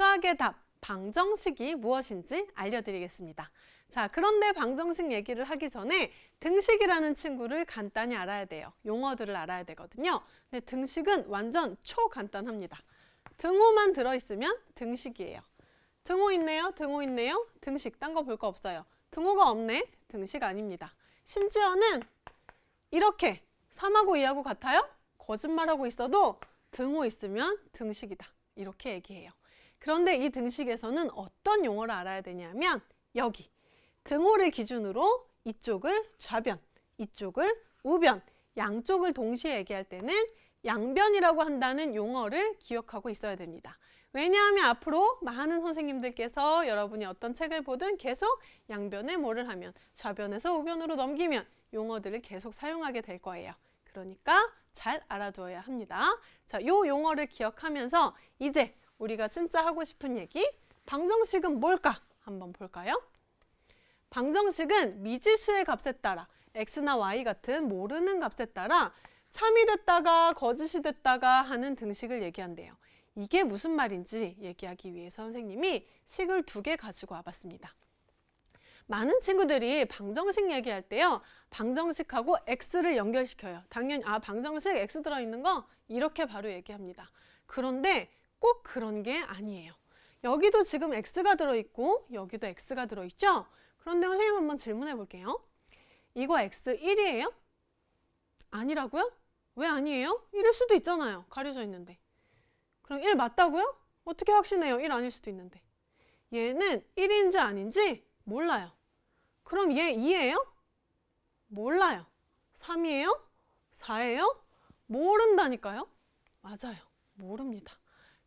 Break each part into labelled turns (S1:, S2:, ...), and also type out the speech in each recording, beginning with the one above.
S1: 수학의 답, 방정식이 무엇인지 알려드리겠습니다. 자, 그런데 방정식 얘기를 하기 전에 등식이라는 친구를 간단히 알아야 돼요. 용어들을 알아야 되거든요. 근데 등식은 완전 초간단합니다. 등호만 들어있으면 등식이에요. 등호 있네요, 등호 있네요, 등식. 딴 거 볼 거 없어요. 등호가 없네, 등식 아닙니다. 심지어는 이렇게 3하고 2하고 같아요? 거짓말하고 있어도 등호 있으면 등식이다. 이렇게 얘기해요. 그런데 이 등식에서는 어떤 용어를 알아야 되냐면 여기 등호를 기준으로 이쪽을 좌변, 이쪽을 우변, 양쪽을 동시에 얘기할 때는 양변이라고 한다는 용어를 기억하고 있어야 됩니다. 왜냐하면 앞으로 많은 선생님들께서 여러분이 어떤 책을 보든 계속 양변에 뭐를 하면 좌변에서 우변으로 넘기면 용어들을 계속 사용하게 될 거예요. 그러니까 잘 알아두어야 합니다. 자, 요 용어를 기억하면서 이제 우리가 진짜 하고 싶은 얘기 방정식은 뭘까? 한번 볼까요? 방정식은 미지수의 값에 따라 x나 y 같은 모르는 값에 따라 참이 됐다가 거짓이 됐다가 하는 등식을 얘기한대요. 이게 무슨 말인지 얘기하기 위해 선생님이 식을 두 개 가지고 와봤습니다. 많은 친구들이 방정식 얘기할 때요. 방정식하고 x를 연결시켜요. 당연히 아 방정식 x 들어있는 거 이렇게 바로 얘기합니다. 그런데 꼭 그런 게 아니에요. 여기도 지금 x가 들어있고 여기도 x가 들어있죠? 그런데 선생님 한번 질문해 볼게요. 이거 x1이에요? 아니라고요? 왜 아니에요? 1일 수도 있잖아요. 가려져 있는데. 그럼 1 맞다고요? 어떻게 확신해요? 1 아닐 수도 있는데. 얘는 1인지 아닌지 몰라요. 그럼 얘 2예요? 몰라요. 3이에요? 4예요? 모른다니까요? 맞아요. 모릅니다.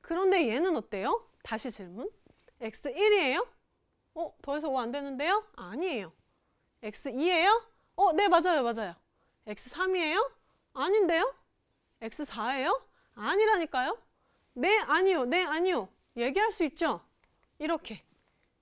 S1: 그런데 얘는 어때요? 다시 질문. x1이에요? 어, 더해서 5안 되는데요? 아니에요. x2예요? 어, 네, 맞아요, 맞아요. x3이에요? 아닌데요? x4예요? 아니라니까요? 네, 아니요, 네, 아니요. 얘기할 수 있죠? 이렇게.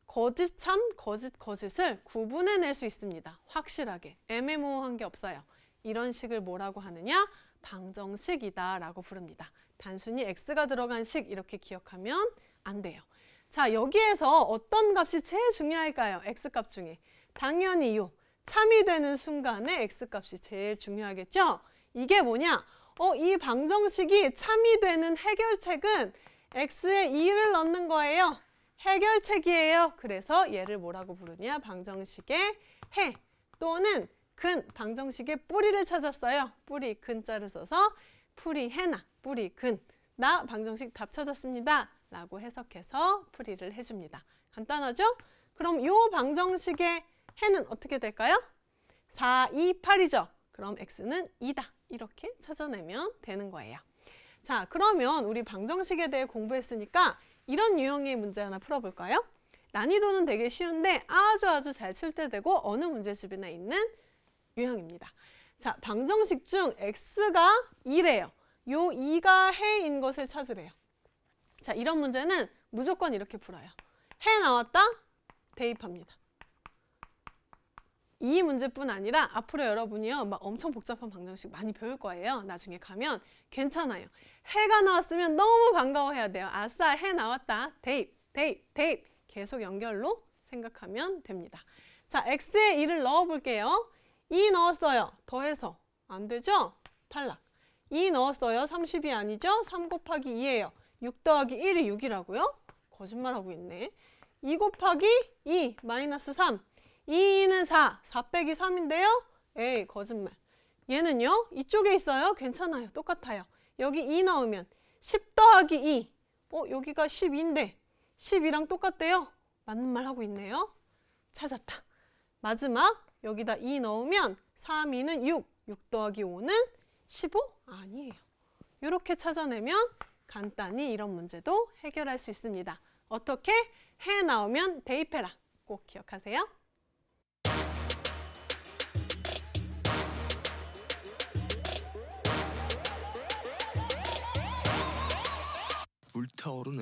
S1: 거짓 참, 거짓 거짓을 구분해낼 수 있습니다. 확실하게. 애매모호한 게 없어요. 이런 식을 뭐라고 하느냐? 방정식이다 라고 부릅니다. 단순히 x가 들어간 식 이렇게 기억하면 안 돼요. 자, 여기에서 어떤 값이 제일 중요할까요? x값 중에. 당연히 요 참이 되는 순간에 x값이 제일 중요하겠죠? 이게 뭐냐? 어, 이 방정식이 참이 되는 해결책은 x에 2를 넣는 거예요. 해결책이에요. 그래서 얘를 뭐라고 부르냐? 방정식의 해 또는 근, 방정식의 뿌리를 찾았어요. 뿌리, 근자를 써서 풀이 해나, 뿌리, 근. 나 방정식 답 찾았습니다. 라고 해석해서 풀이를 해줍니다. 간단하죠? 그럼 요 방정식의 해는 어떻게 될까요? 4, 2, 8이죠? 그럼 x는 2다. 이렇게 찾아내면 되는 거예요. 자, 그러면 우리 방정식에 대해 공부했으니까 이런 유형의 문제 하나 풀어볼까요? 난이도는 되게 쉬운데 아주 아주 잘 출제되고 어느 문제집이나 있는 유형입니다. 자, 방정식 중 x가 2래요. 요 2가 해인 것을 찾으래요. 자, 이런 문제는 무조건 이렇게 풀어요. 해 나왔다? 대입합니다. 이 문제뿐 아니라 앞으로 여러분이요 막 엄청 복잡한 방정식 많이 배울 거예요 나중에 가면 괜찮아요 해가 나왔으면 너무 반가워해야 돼요 아싸 해 나왔다 대입 대입 대입 계속 연결로 생각하면 됩니다 자 x에 2를 넣어 볼게요 2 넣었어요. 더해서 안 되죠? 탈락. 2 넣었어요. 30이 아니죠? 3 곱하기 2예요. 6 더하기 1이 6이라고요? 거짓말하고 있네. 2 곱하기 2 마이너스 3. 2, 2는 4. 4 빼기 3인데요. 에이 거짓말. 얘는요. 이쪽에 있어요. 괜찮아요. 똑같아요. 여기 2 넣으면 10 더하기 2. 어 여기가 10인데 10이랑 똑같대요. 맞는 말 하고 있네요. 찾았다. 마지막 여기다 2 넣으면 3, 2는 6, 6 더하기 5는 15? 아니에요. 이렇게 찾아내면 간단히 이런 문제도 해결할 수 있습니다. 어떻게? 해 나오면 대입해라. 꼭 기억하세요. 불타오르